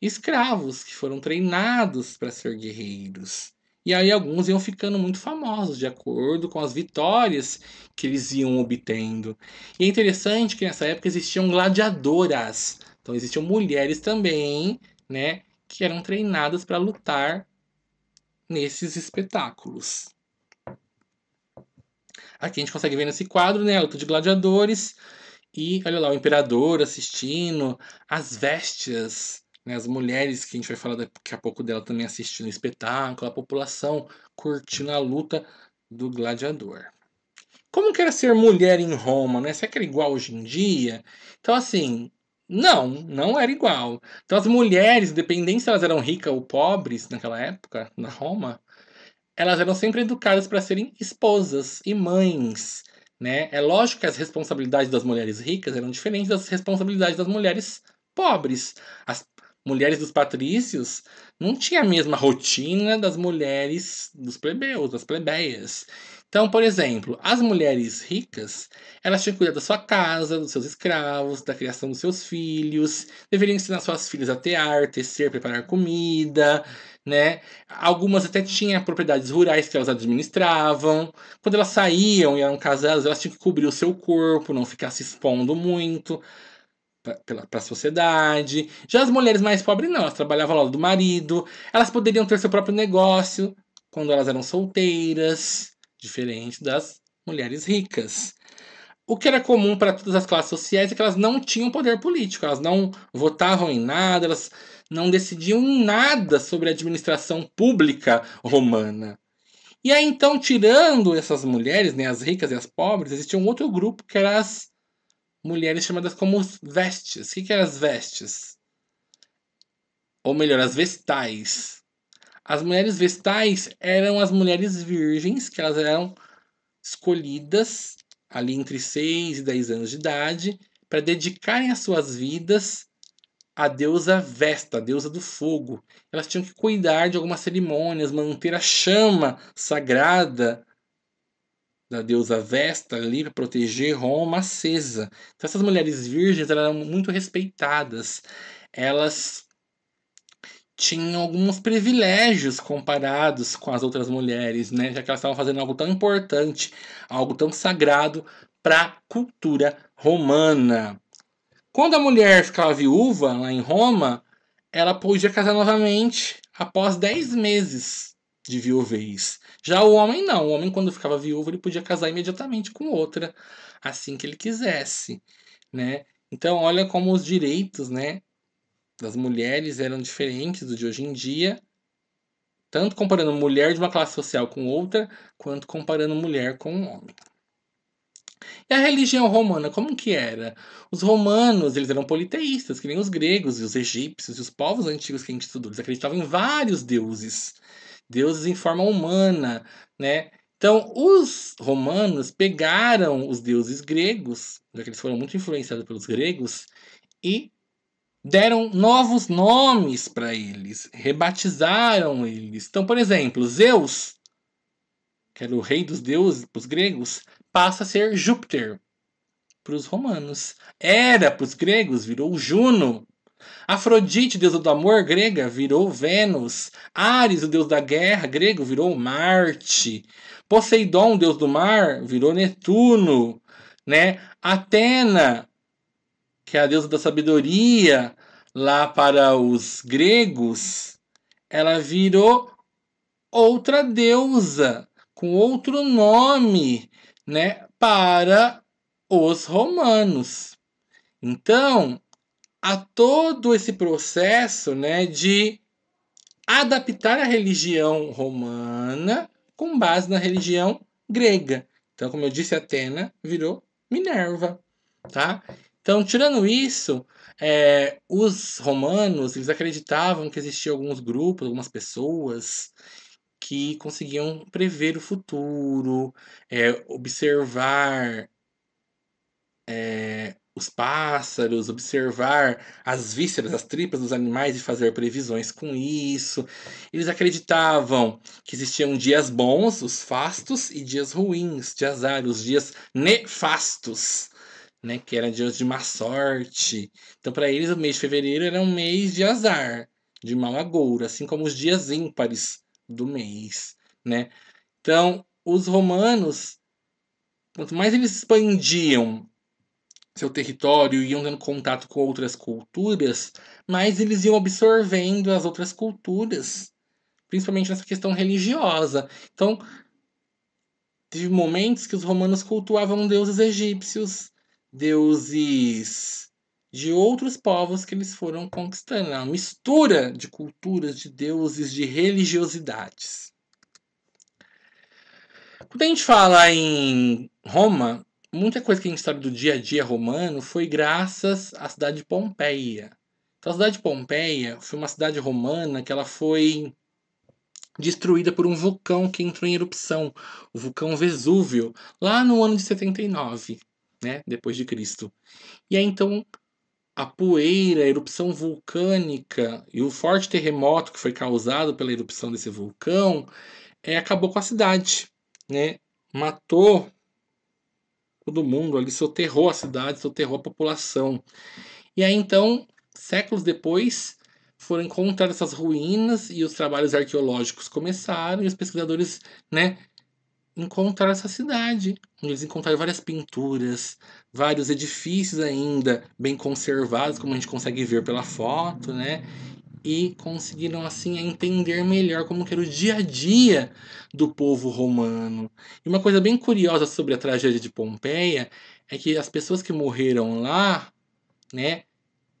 A: escravos que foram treinados para ser guerreiros. E aí alguns iam ficando muito famosos de acordo com as vitórias que eles iam obtendo. E é interessante que nessa época existiam gladiadoras. Então existiam mulheres também, né, que eram treinadas para lutar nesses espetáculos. Aqui a gente consegue ver nesse quadro, né? A luta de gladiadores. E olha lá, o imperador assistindo, as vestes, né, as mulheres, que a gente vai falar daqui a pouco dela também assistindo o espetáculo, a população curtindo a luta do gladiador. Como que era ser mulher em Roma, né? Será que era igual hoje em dia? Então, assim, não, não era igual. Então, as mulheres, dependendo se elas eram ricas ou pobres naquela época, na Roma, elas eram sempre educadas para serem esposas e mães. Né? É lógico que as responsabilidades das mulheres ricas eram diferentes das responsabilidades das mulheres pobres. As mulheres dos patrícios não tinham a mesma rotina das mulheres dos plebeus, das plebeias. Então, por exemplo, as mulheres ricas, elas tinham que cuidar da sua casa, dos seus escravos, da criação dos seus filhos, deveriam ensinar suas filhas a tear, tecer, preparar comida, né? Algumas até tinham propriedades rurais que elas administravam. Quando elas saíam e eram casadas, elas tinham que cobrir o seu corpo, não ficar se expondo muito para a sociedade. Já as mulheres mais pobres, não, elas trabalhavam ao lado do marido, elas poderiam ter seu próprio negócio quando elas eram solteiras diferente das mulheres ricas. O que era comum para todas as classes sociais é que elas não tinham poder político, elas não votavam em nada, elas não decidiam nada sobre a administração pública romana. E aí, então, tirando essas mulheres, né, as ricas e as pobres, existia um outro grupo que eram as mulheres chamadas como vestes. O que, que eram as vestes? Ou melhor, as vestais. As mulheres vestais eram as mulheres virgens, que elas eram escolhidas ali entre 6 e 10 anos de idade para dedicarem as suas vidas à deusa Vesta, a deusa do fogo. Elas tinham que cuidar de algumas cerimônias, manter a chama sagrada da deusa Vesta ali para proteger Roma acesa. Então essas mulheres virgens eram muito respeitadas. Elas tinham alguns privilégios comparados com as outras mulheres, né? Já que elas estavam fazendo algo tão importante, algo tão sagrado para a cultura romana. Quando a mulher ficava viúva lá em Roma, ela podia casar novamente após 10 meses de viuvez. Já o homem não. O homem, quando ficava viúvo, ele podia casar imediatamente com outra, assim que ele quisesse, né? Então, olha como os direitos, né, das mulheres eram diferentes do de hoje em dia, tanto comparando mulher de uma classe social com outra, quanto comparando mulher com homem. E a religião romana, como que era? Os romanos, eles eram politeístas, que nem os gregos e os egípcios e os povos antigos que a gente estudou. Eles acreditavam em vários deuses, deuses em forma humana, né? Então, os romanos pegaram os deuses gregos, já que eles foram muito influenciados pelos gregos, e deram novos nomes para eles, rebatizaram eles. Então, por exemplo, Zeus, que era o rei dos deuses para os gregos, passa a ser Júpiter para os romanos. Era para os gregos, virou Juno. Afrodite, deusa do amor grega, virou Vênus. Ares, o deus da guerra grego, virou Marte. Poseidon, deus do mar, virou Netuno, né? Atena, que é a deusa da sabedoria lá para os gregos, ela virou outra deusa com outro nome, né, para os romanos. Então, há todo esse processo, né, de adaptar a religião romana com base na religião grega. Então, como eu disse, Atena virou Minerva, tá? Então, tirando isso, é, os romanos eles acreditavam que existiam alguns grupos, algumas pessoas que conseguiam prever o futuro, é, observar é, os pássaros, observar as vísceras, as tripas dos animais e fazer previsões com isso. Eles acreditavam que existiam dias bons, os fastos, e dias ruins, de azar, os dias nefastos né? Que era dias de má sorte. Então, para eles, o mês de fevereiro era um mês de azar, de mau agouro, assim como os dias ímpares do mês, né? Então, os romanos, quanto mais eles expandiam seu território e iam tendo contato com outras culturas, mais eles iam absorvendo as outras culturas, principalmente nessa questão religiosa. Então, teve momentos que os romanos cultuavam deuses egípcios, deuses de outros povos que eles foram conquistando. É uma mistura de culturas, de deuses, de religiosidades. Quando a gente fala em Roma, muita coisa que a gente sabe do dia a dia romano foi graças à cidade de Pompeia. Então, a cidade de Pompeia foi uma cidade romana que ela foi destruída por um vulcão que entrou em erupção, o vulcão Vesúvio, lá no ano de 79 né, depois de Cristo. E aí então a poeira, a erupção vulcânica e o forte terremoto que foi causado pela erupção desse vulcão é, acabou com a cidade, né? Matou todo mundo ali, soterrou a cidade, soterrou a população. E aí então, séculos depois, foram encontradas essas ruínas e os trabalhos arqueológicos começaram e os pesquisadores, né, encontrar essa cidade. Eles encontraram várias pinturas, vários edifícios ainda bem conservados, como a gente consegue ver pela foto, né? E conseguiram assim entender melhor como era o dia a dia do povo romano. E uma coisa bem curiosa sobre a tragédia de Pompeia é que as pessoas que morreram lá, né,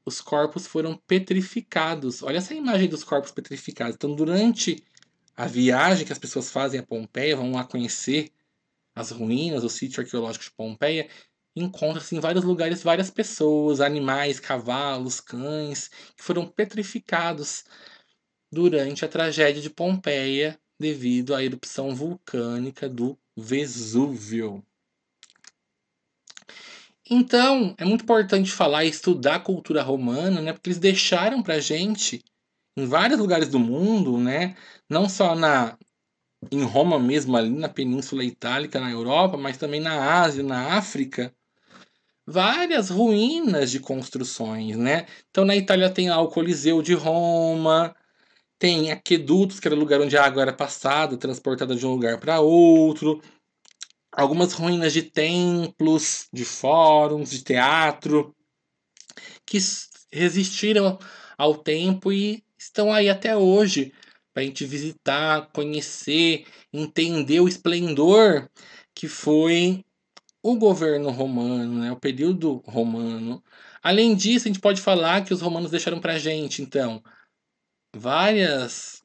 A: os corpos foram petrificados. Olha essa imagem dos corpos petrificados. Então, durante a viagem que as pessoas fazem a Pompeia, vão lá conhecer as ruínas, o sítio arqueológico de Pompeia, encontra-se em vários lugares várias pessoas, animais, cavalos, cães, que foram petrificados durante a tragédia de Pompeia devido à erupção vulcânica do Vesúvio. Então, é muito importante falar e estudar a cultura romana, né? Porque eles deixaram pra gente em vários lugares do mundo, né? Não só na em Roma mesmo ali na Península Itálica, na Europa, mas também na Ásia, na África, várias ruínas de construções, né? Então na Itália tem lá o Coliseu de Roma, tem aquedutos, que era o lugar onde a água era passada, transportada de um lugar para outro, algumas ruínas de templos, de fóruns, de teatro, que resistiram ao tempo e estão aí até hoje para a gente visitar, conhecer, entender o esplendor que foi o governo romano, né, o período romano. Além disso, a gente pode falar que os romanos deixaram para a gente, então, várias,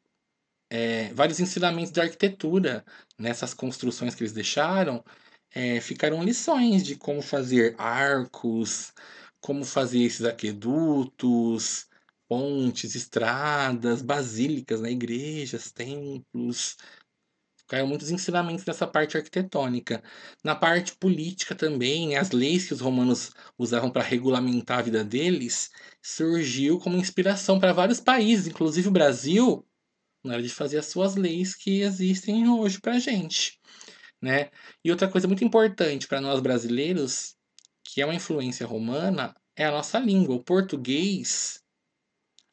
A: é, vários ensinamentos de arquitetura nessas construções que eles deixaram. É, ficaram lições de como fazer arcos, como fazer esses aquedutos, pontes, estradas, basílicas, né? igrejas, templos. Caiu muitos ensinamentos dessa parte arquitetônica. Na parte política também, as leis que os romanos usavam para regulamentar a vida deles surgiu como inspiração para vários países, inclusive o Brasil, na hora de fazer as suas leis que existem hoje para a gente, né? E outra coisa muito importante para nós brasileiros, que é uma influência romana, é a nossa língua. O português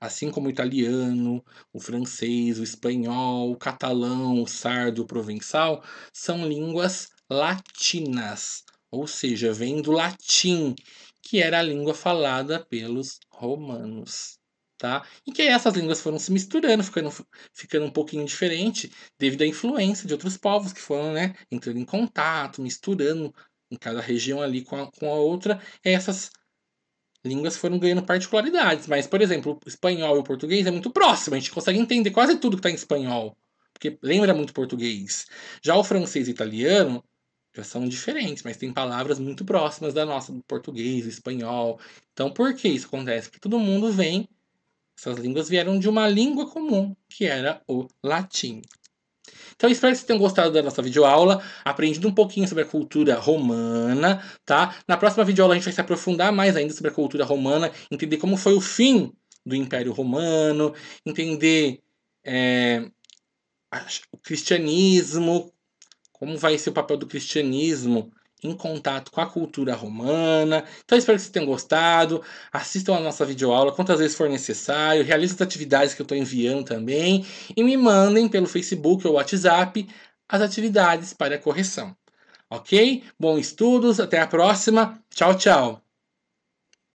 A: assim como o italiano, o francês, o espanhol, o catalão, o sardo, o provençal, são línguas latinas, ou seja, vem do latim, que era a língua falada pelos romanos. Tá? E que essas línguas foram se misturando, ficando, ficando um pouquinho diferente, devido à influência de outros povos que foram né, entrando em contato, misturando em cada região ali com a, com a outra, essas línguas foram ganhando particularidades, mas, por exemplo, o espanhol e o português é muito próximo, a gente consegue entender quase tudo que está em espanhol, porque lembra muito português. Já o francês e o italiano já são diferentes, mas tem palavras muito próximas da nossa, do português, do espanhol. Então, por que isso acontece? Porque todo mundo vem, essas línguas vieram de uma língua comum, que era o latim. Então, espero que vocês tenham gostado da nossa videoaula, aprendido um pouquinho sobre a cultura romana, tá? Na próxima videoaula a gente vai se aprofundar mais ainda sobre a cultura romana, entender como foi o fim do Império Romano, entender é, o cristianismo, como vai ser o papel do cristianismo em contato com a cultura romana. Então espero que vocês tenham gostado. Assistam a nossa videoaula quantas vezes for necessário. Realizem as atividades que eu estou enviando também. E me mandem pelo Facebook ou WhatsApp as atividades para correção. Ok? Bom estudos, até a próxima. Tchau, tchau!